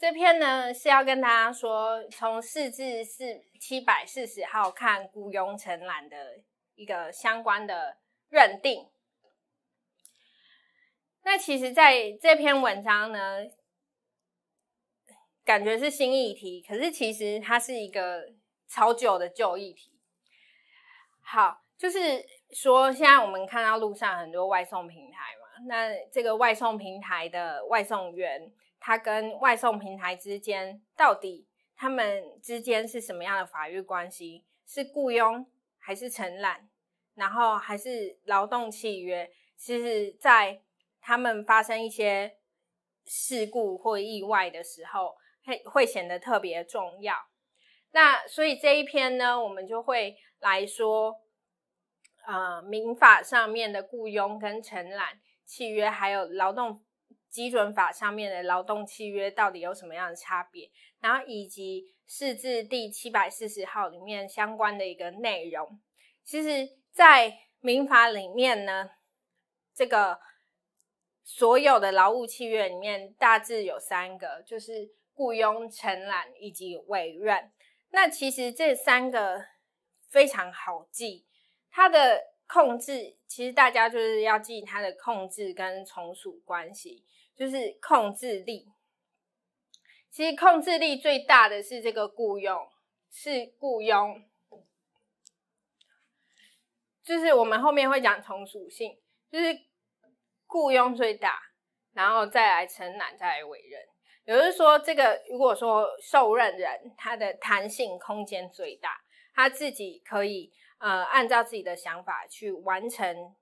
这篇呢是要跟大家说，从四至四七百四十号看雇佣承揽的一个相关的认定。那其实在这篇文章呢，感觉是新议题，可是其实它是一个超久的旧议题。好，就是说现在我们看到路上很多外送平台嘛，那这个外送平台的外送员。他跟外送平台之间到底他们之间是什么样的法律关系？是雇佣还是承揽，然后还是劳动契约？其实，在他们发生一些事故或意外的时候，会会显得特别重要。那所以这一篇呢，我们就会来说，呃，民法上面的雇佣跟承揽契约，还有劳动。基准法上面的劳动契约到底有什么样的差别？然后以及释字第七百四十号里面相关的一个内容，其实，在民法里面呢，这个所有的劳务契约里面大致有三个，就是雇佣、承揽以及委任。那其实这三个非常好记，它的。控制其实大家就是要记它的控制跟从属关系，就是控制力。其实控制力最大的是这个雇佣，是雇佣，就是我们后面会讲从属性，就是雇佣最大，然后再来承揽，再来委任。也就是说，这个如果说受任人，他的弹性空间最大，他自己可以。呃，按照自己的想法去完成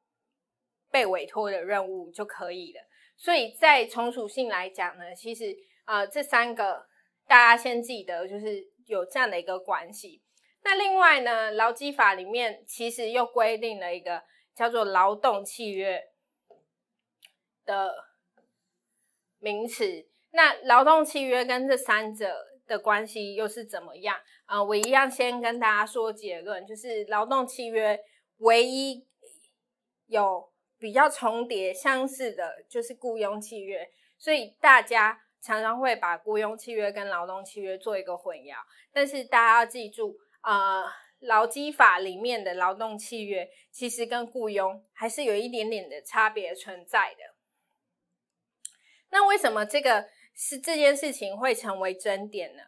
被委托的任务就可以了。所以，在从属性来讲呢，其实呃，这三个大家先记得，就是有这样的一个关系。那另外呢，劳基法里面其实又规定了一个叫做劳动契约的名词。那劳动契约跟这三者。的关系又是怎么样啊？我一样先跟大家说结论，就是劳动契约唯一有比较重叠相似的，就是雇佣契约。所以大家常常会把雇佣契约跟劳动契约做一个混淆，但是大家要记住啊，劳基法里面的劳动契约其实跟雇佣还是有一点点的差别存在的。那为什么这个？是这件事情会成为争点呢？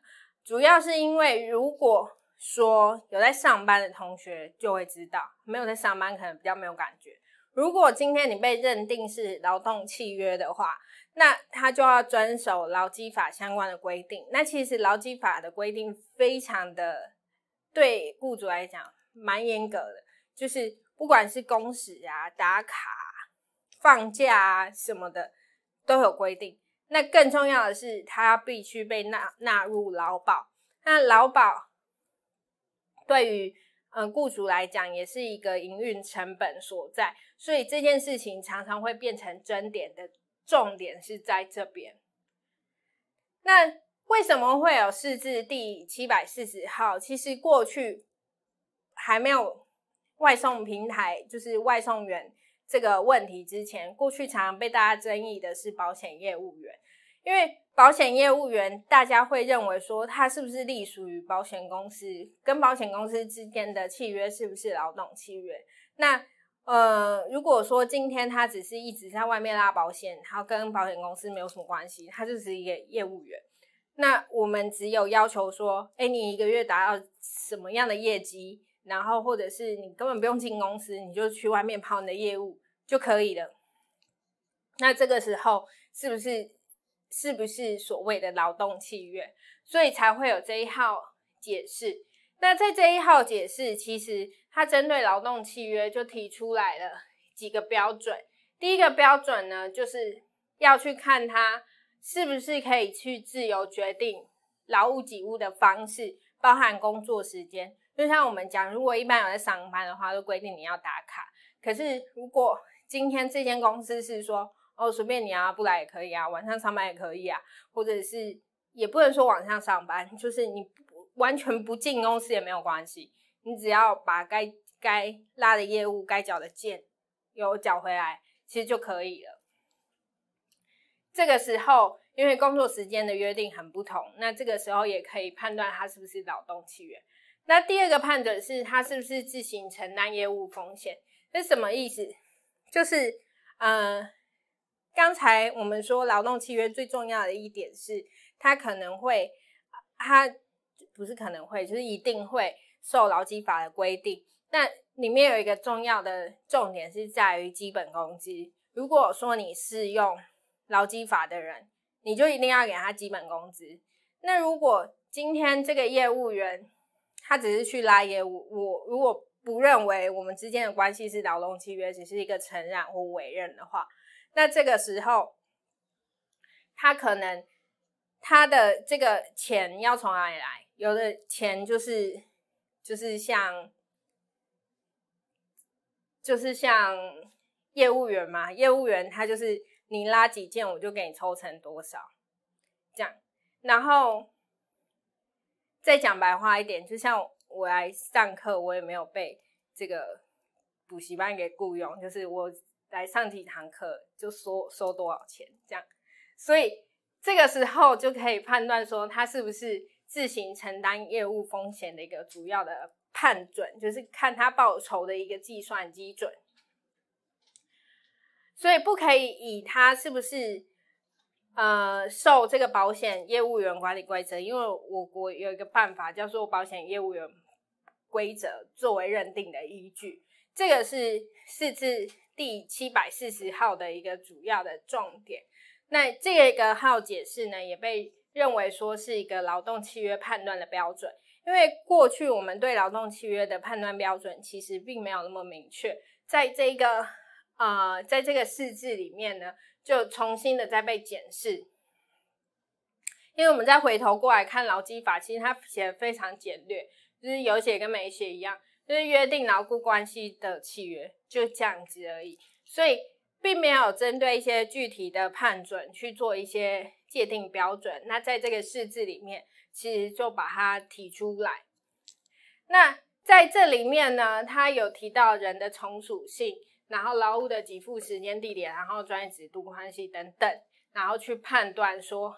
主要是因为如果说有在上班的同学就会知道，没有在上班可能比较没有感觉。如果今天你被认定是劳动契约的话，那他就要遵守劳基法相关的规定。那其实劳基法的规定非常的对雇主来讲蛮严格的，就是不管是工时啊、打卡、放假啊什么的都有规定。那更重要的是，它必须被纳纳入劳保。那劳保对于嗯雇主来讲，也是一个营运成本所在，所以这件事情常常会变成争点的重点是在这边。那为什么会有释字第七百四十号？其实过去还没有外送平台，就是外送员。这个问题之前，过去常常被大家争议的是保险业务员，因为保险业务员，大家会认为说他是不是隶属于保险公司，跟保险公司之间的契约是不是劳动契约？那呃，如果说今天他只是一直在外面拉保险，他跟保险公司没有什么关系，他就只是一个业务员。那我们只有要求说，哎，你一个月达到什么样的业绩？然后，或者是你根本不用进公司，你就去外面跑你的业务就可以了。那这个时候是不是是不是所谓的劳动契约？所以才会有这一号解释。那在这一号解释，其实它针对劳动契约就提出来了几个标准。第一个标准呢，就是要去看它是不是可以去自由决定劳务给付的方式，包含工作时间。就像我们讲，如果一般有在上班的话，都规定你要打卡。可是如果今天这间公司是说，哦，随便你啊，不来也可以啊，晚上上班也可以啊，或者是也不能说晚上上班，就是你完全不进公司也没有关系，你只要把该该拉的业务、该缴的件有缴回来，其实就可以了。这个时候，因为工作时间的约定很不同，那这个时候也可以判断他是不是劳动契约。那第二个判准是他是不是自行承担业务风险？这是什么意思？就是，呃，刚才我们说劳动契约最重要的一点是，他可能会，他不是可能会，就是一定会受劳基法的规定。那里面有一个重要的重点是在于基本工资。如果说你是用劳基法的人，你就一定要给他基本工资。那如果今天这个业务员，他只是去拉业务，我如果不认为我们之间的关系是劳动契约，只是一个承揽或委任的话，那这个时候，他可能他的这个钱要从哪里来？有的钱就是就是像就是像业务员嘛，业务员他就是你拉几件，我就给你抽成多少，这样，然后。再讲白话一点，就像我来上课，我也没有被这个补习班给雇佣，就是我来上几堂课就收收多少钱这样，所以这个时候就可以判断说他是不是自行承担业务风险的一个主要的判准，就是看他报酬的一个计算基准，所以不可以以他是不是。呃，受这个保险业务员管理规则，因为我国有一个办法叫做保险业务员规则作为认定的依据，这个是四字第七百四十号的一个主要的重点。那这个号解释呢，也被认为说是一个劳动契约判断的标准，因为过去我们对劳动契约的判断标准其实并没有那么明确，在这个。啊，在这个四字里面呢，就重新的在被检视，因为我们再回头过来看劳基法，其实它写的非常简略，就是有写跟没写一样，就是约定牢固关系的契约，就这样子而已，所以并没有针对一些具体的判准去做一些界定标准。那在这个四字里面，其实就把它提出来。那在这里面呢，它有提到人的从属性。然后劳务的给付时间、地点，然后专业制度关系等等，然后去判断说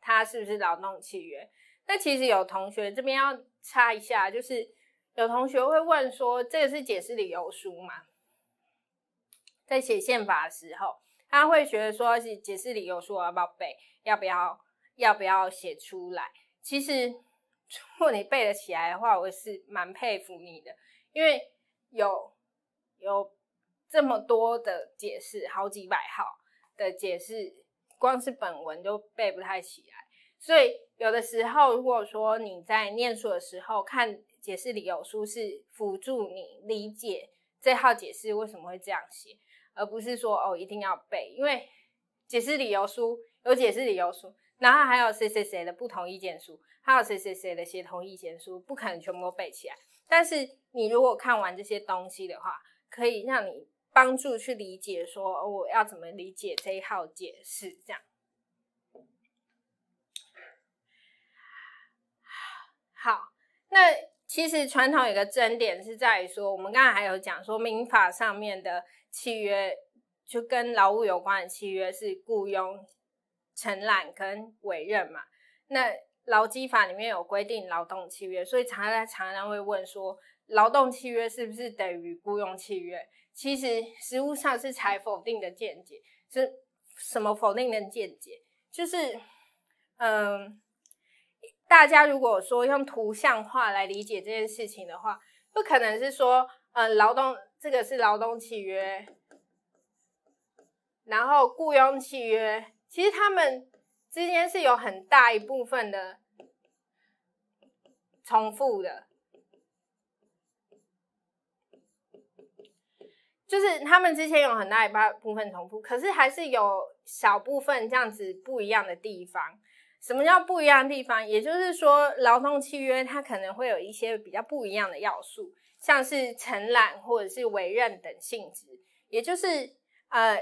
他是不是劳动契约。那其实有同学这边要插一下，就是有同学会问说，这个是解释理由书吗？在写宪法的时候，他会觉得说，解释理由书要不要背？要不要要不要写出来？其实如果你背得起来的话，我是蛮佩服你的，因为有有。这么多的解释，好几百号的解释，光是本文就背不太起来。所以有的时候，如果说你在念书的时候看解释理由书，是辅助你理解这号解释为什么会这样写，而不是说哦一定要背。因为解释理由书有解释理由书，然后还有谁谁谁的不同意见书，还有谁谁谁的协同意见书，不可能全部都背起来。但是你如果看完这些东西的话，可以让你。帮助去理解，说我要怎么理解这一号解释？这样好。那其实传统有个争点是在于说，我们刚才还有讲说，民法上面的契约就跟劳务有关的契约是雇佣、承揽跟委任嘛。那劳基法里面有规定劳动契约，所以常常常常会问说。劳动契约是不是等于雇佣契约？其实实务上是采否定的见解，是什么否定的见解？就是，嗯，大家如果说用图像化来理解这件事情的话，不可能是说，嗯，劳动这个是劳动契约，然后雇佣契约，其实他们之间是有很大一部分的重复的。就是他们之前有很大的部分重复，可是还是有小部分这样子不一样的地方。什么叫不一样的地方？也就是说，劳动契约它可能会有一些比较不一样的要素，像是承揽或者是委任等性质。也就是，呃，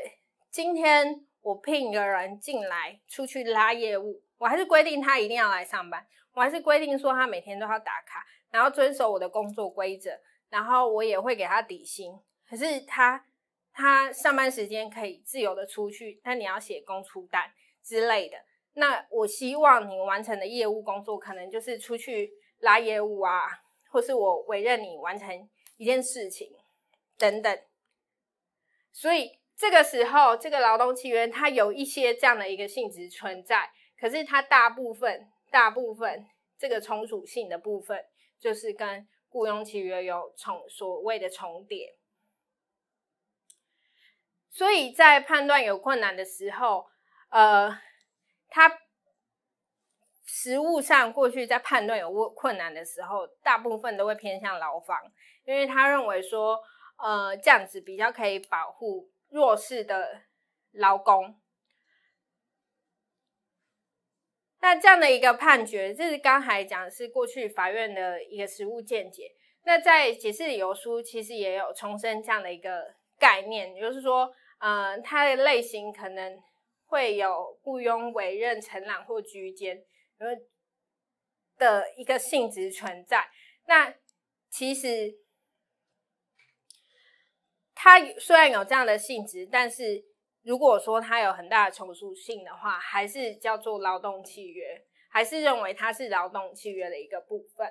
今天我聘一个人进来，出去拉业务，我还是规定他一定要来上班，我还是规定说他每天都要打卡，然后遵守我的工作规则，然后我也会给他底薪。可是他他上班时间可以自由的出去，但你要写工出单之类的。那我希望你完成的业务工作，可能就是出去拉业务啊，或是我委任你完成一件事情等等。所以这个时候，这个劳动契约它有一些这样的一个性质存在，可是它大部分大部分这个从属性的部分，就是跟雇佣契约有重所谓的重叠。所以在判断有困难的时候，呃，他实物上过去在判断有困难的时候，大部分都会偏向劳方，因为他认为说，呃，这样子比较可以保护弱势的劳工。那这样的一个判决，这是刚才讲是过去法院的一个实物见解。那在解释理由书其实也有重申这样的一个。概念，也就是说，嗯，它的类型可能会有雇佣、委任、承揽或居间的一个性质存在。那其实它虽然有这样的性质，但是如果说它有很大的从属性的话，还是叫做劳动契约，还是认为它是劳动契约的一个部分。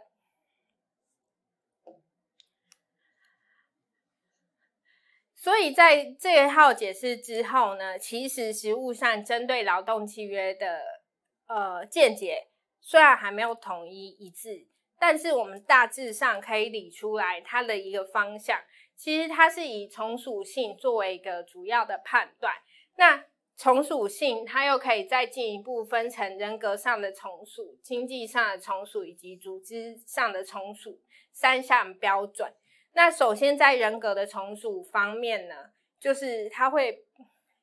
所以，在这一套解释之后呢，其实实务上针对劳动契约的呃见解，虽然还没有统一一致，但是我们大致上可以理出来它的一个方向。其实它是以从属性作为一个主要的判断，那从属性它又可以再进一步分成人格上的从属、经济上的从属以及组织上的从属三项标准。那首先在人格的从属方面呢，就是他会，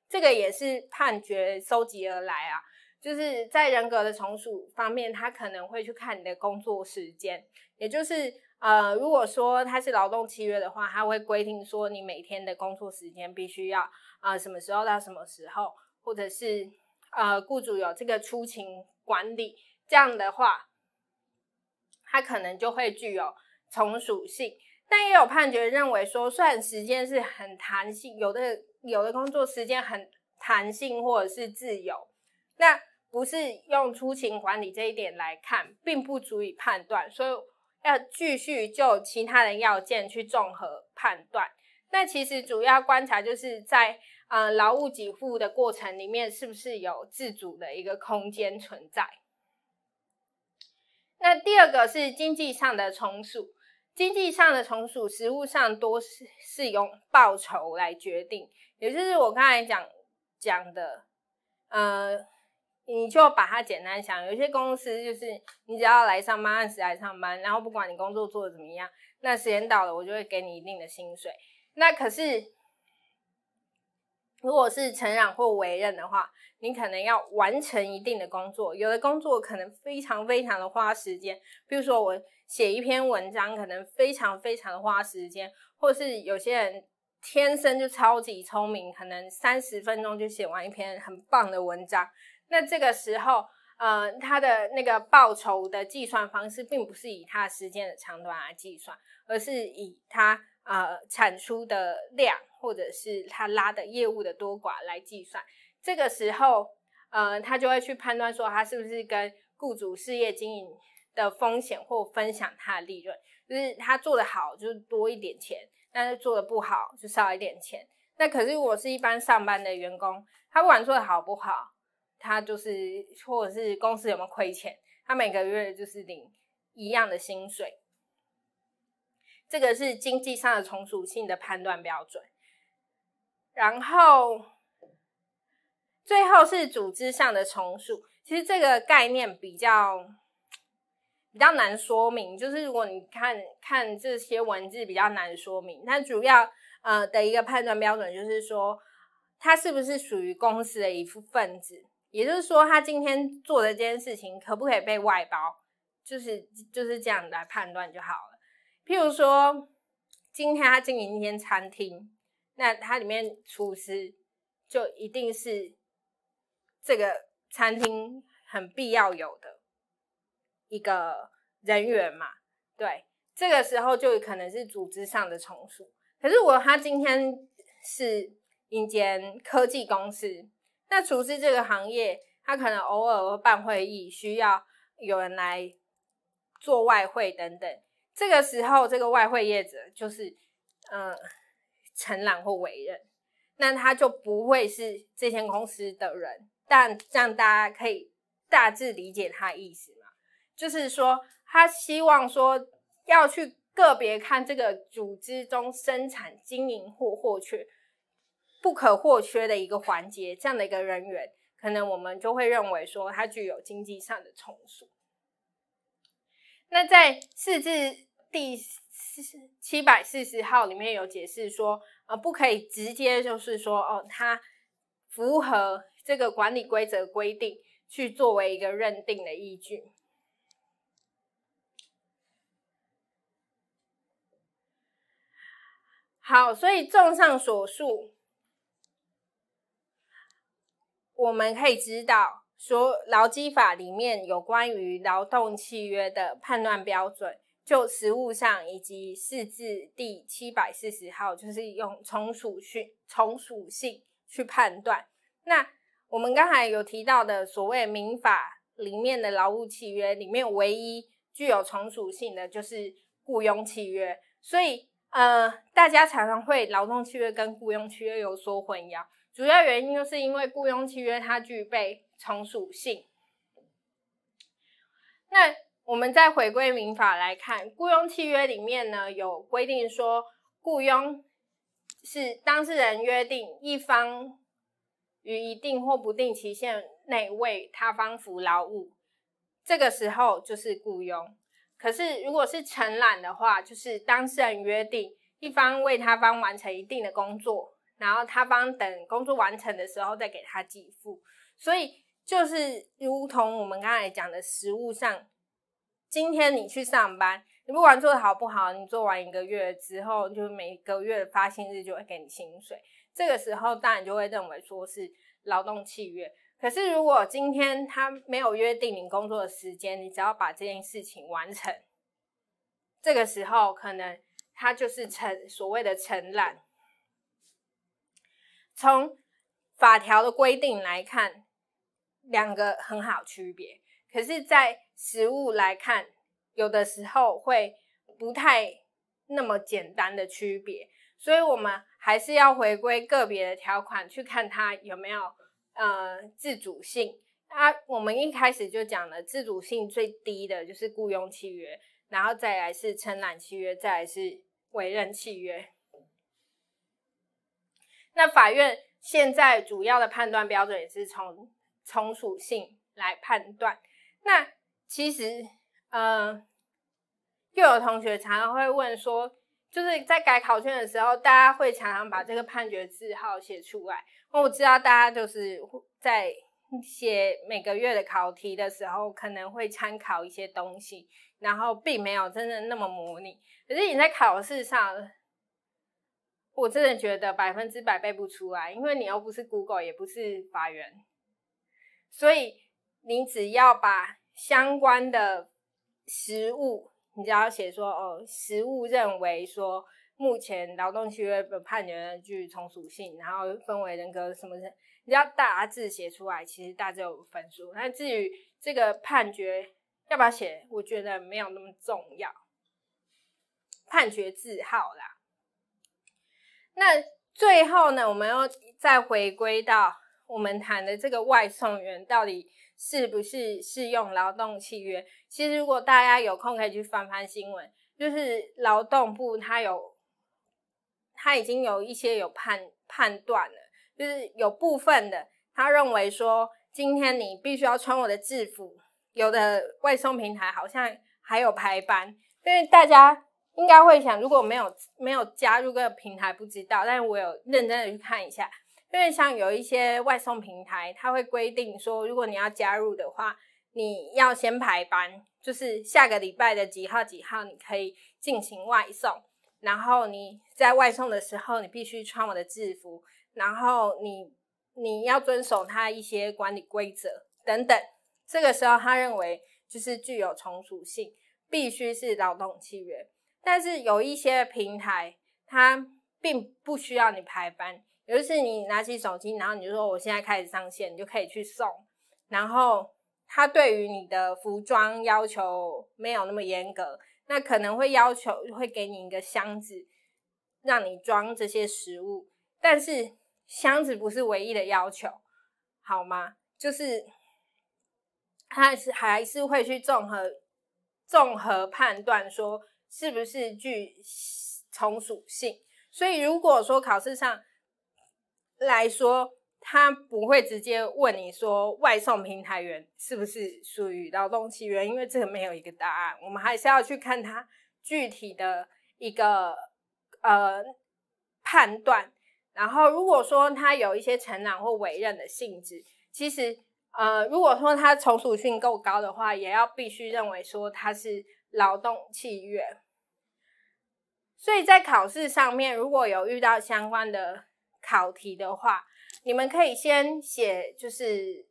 这个也是判决收集而来啊。就是在人格的从属方面，他可能会去看你的工作时间，也就是呃，如果说他是劳动契约的话，他会规定说你每天的工作时间必须要啊什么时候到什么时候，或者是呃，雇主有这个出勤管理，这样的话，他可能就会具有从属性。但也有判决认为说，虽然时间是很弹性，有的有的工作时间很弹性或者是自由，那不是用出勤管理这一点来看，并不足以判断，所以要继续就其他的要件去综合判断。那其实主要观察就是在啊，劳务给付的过程里面是不是有自主的一个空间存在。那第二个是经济上的充数。经济上的从属，实物上多是是用报酬来决定，也就是我刚才讲讲的，呃，你就把它简单想，有些公司就是你只要来上班，按时来上班，然后不管你工作做的怎么样，那时间到了我就会给你一定的薪水，那可是。如果是承长或委任的话，你可能要完成一定的工作，有的工作可能非常非常的花时间。比如说，我写一篇文章，可能非常非常的花时间，或是有些人天生就超级聪明，可能三十分钟就写完一篇很棒的文章。那这个时候，呃，他的那个报酬的计算方式，并不是以他时间的长短来计算，而是以他。呃，产出的量或者是他拉的业务的多寡来计算，这个时候，呃，他就会去判断说他是不是跟雇主事业经营的风险或分享他的利润，就是他做的好就是多一点钱，但是做的不好就少一点钱。那可是我是一般上班的员工，他不管做的好不好，他就是或者是公司有没有亏钱，他每个月就是领一样的薪水。这个是经济上的从属性的判断标准，然后最后是组织上的从属。其实这个概念比较比较难说明，就是如果你看看这些文字比较难说明。那主要呃的一个判断标准就是说，他是不是属于公司的一份子，也就是说，他今天做的这件事情可不可以被外包，就是就是这样来判断就好了。譬如说，今天他经营一间餐厅，那他里面厨师就一定是这个餐厅很必要有的一个人员嘛？对，这个时候就有可能是组织上的重塑。可是如果他今天是一间科技公司，那厨师这个行业，他可能偶尔会办会议需要有人来做外汇等等。这个时候，这个外汇业者就是嗯承揽或委任，那他就不会是这间公司的人，但样大家可以大致理解他意思嘛，就是说他希望说要去个别看这个组织中生产经营或或缺不可或缺的一个环节，这样的一个人员，可能我们就会认为说他具有经济上的充数。那在四至第四七百四十号里面有解释说，呃，不可以直接就是说，哦，它符合这个管理规则规定，去作为一个认定的依据。好，所以综上所述，我们可以知道。所劳基法里面有关于劳动契约的判断标准，就实务上以及四字第七百四十号，就是用从属性、从属性去判断。那我们刚才有提到的所谓民法里面的劳务契约里面，唯一具有从属性的，就是雇佣契约。所以，呃，大家常常会劳动契约跟雇佣契约有所混淆。主要原因就是因为雇佣契约它具备从属性。那我们再回归民法来看，雇佣契约里面呢有规定说，雇佣是当事人约定一方于一定或不定期限内为他方服劳务，这个时候就是雇佣。可是如果是承揽的话，就是当事人约定一方为他方完成一定的工作。然后他帮等工作完成的时候再给他寄付，所以就是如同我们刚才讲的，实物上，今天你去上班，你不管做的好不好，你做完一个月之后，就每个月发薪日就会给你薪水。这个时候，当然就会认为说是劳动契约。可是如果今天他没有约定你工作的时间，你只要把这件事情完成，这个时候可能他就是承所谓的承揽。从法条的规定来看，两个很好区别。可是，在实物来看，有的时候会不太那么简单的区别，所以我们还是要回归个别的条款去看它有没有呃自主性。啊，我们一开始就讲了，自主性最低的就是雇佣契约，然后再来是承揽契约，再来是委任契约。那法院现在主要的判断标准也是从从属性来判断。那其实，呃，又有同学常常会问说，就是在改考卷的时候，大家会常常把这个判决字号写出来。那我知道大家就是在写每个月的考题的时候，可能会参考一些东西，然后并没有真的那么模拟。可是你在考试上。我真的觉得百分之百背不出来，因为你又不是 Google，也不是法源，所以你只要把相关的实物，你只要写说哦，实物认为说目前劳动契约判决具从属性，然后分为人格什么人，你只要大致写出来，其实大致有分数。那至于这个判决要不要写，我觉得没有那么重要，判决字号啦。那最后呢，我们要再回归到我们谈的这个外送员到底是不是适用劳动契约？其实如果大家有空可以去翻翻新闻，就是劳动部他有他已经有一些有判判断了，就是有部分的他认为说，今天你必须要穿我的制服，有的外送平台好像还有排班，因为大家。应该会想，如果没有没有加入个平台，不知道。但是我有认真的去看一下，因为像有一些外送平台，它会规定说，如果你要加入的话，你要先排班，就是下个礼拜的几号几号你可以进行外送。然后你在外送的时候，你必须穿我的制服，然后你你要遵守它一些管理规则等等。这个时候他认为就是具有从属性，必须是劳动契约。但是有一些平台，它并不需要你排班，也就是你拿起手机，然后你就说我现在开始上线，你就可以去送。然后它对于你的服装要求没有那么严格，那可能会要求会给你一个箱子，让你装这些食物。但是箱子不是唯一的要求，好吗？就是它还是会去综合、综合判断说。是不是具从属性？所以如果说考试上来说，他不会直接问你说外送平台员是不是属于劳动契约，因为这个没有一个答案，我们还是要去看他具体的一个呃判断。然后如果说他有一些承揽或委任的性质，其实呃如果说他从属性够高的话，也要必须认为说他是劳动契约。所以在考试上面，如果有遇到相关的考题的话，你们可以先写，就是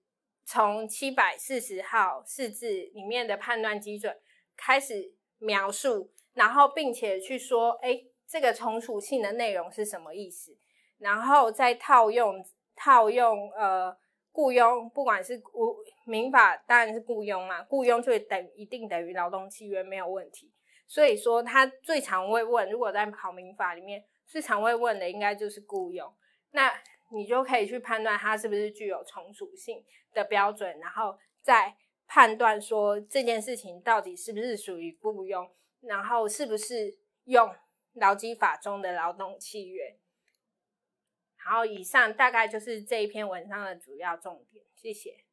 从七百四十号四字里面的判断基准开始描述，然后并且去说，哎，这个从属性的内容是什么意思，然后再套用套用呃雇佣，不管是雇民法当然是雇佣嘛，雇佣就等一定等于劳动契约没有问题。所以说，他最常会问，如果在考民法里面最常会问的，应该就是雇佣。那你就可以去判断它是不是具有从属性的标准，然后再判断说这件事情到底是不是属于雇佣，然后是不是用劳基法中的劳动契约。好，以上大概就是这一篇文章的主要重点。谢谢。